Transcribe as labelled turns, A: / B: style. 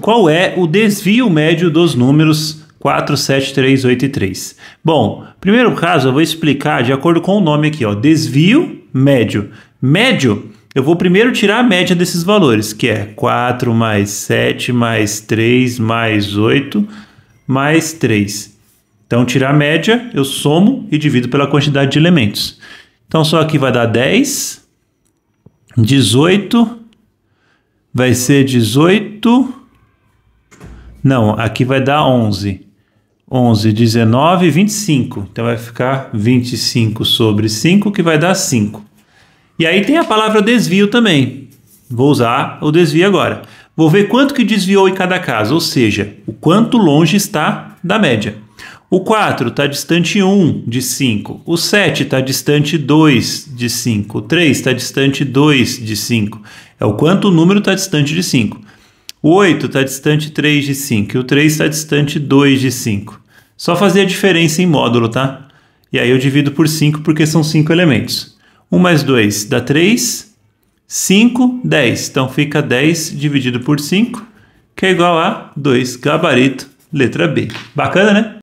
A: Qual é o desvio médio dos números 4, 7, 3, 8 e 3? Bom, primeiro caso eu vou explicar de acordo com o nome aqui, ó, desvio médio. Médio, eu vou primeiro tirar a média desses valores, que é 4 mais 7 mais 3 mais 8 mais 3. Então, tirar a média, eu somo e divido pela quantidade de elementos. Então, só aqui vai dar 10, 18, vai ser 18, não, aqui vai dar 11. 11, 19, 25. Então vai ficar 25 sobre 5, que vai dar 5. E aí tem a palavra desvio também. Vou usar o desvio agora. Vou ver quanto que desviou em cada caso, ou seja, o quanto longe está da média. O 4 está distante 1 de 5. O 7 está distante 2 de 5. O 3 está distante 2 de 5. É o quanto o número está distante de 5. O 8 está distante 3 de 5 e o 3 está distante 2 de 5. Só fazer a diferença em módulo, tá? E aí eu divido por 5 porque são 5 elementos. 1 mais 2 dá 3, 5, 10. Então fica 10 dividido por 5, que é igual a 2. Gabarito, letra B. Bacana, né?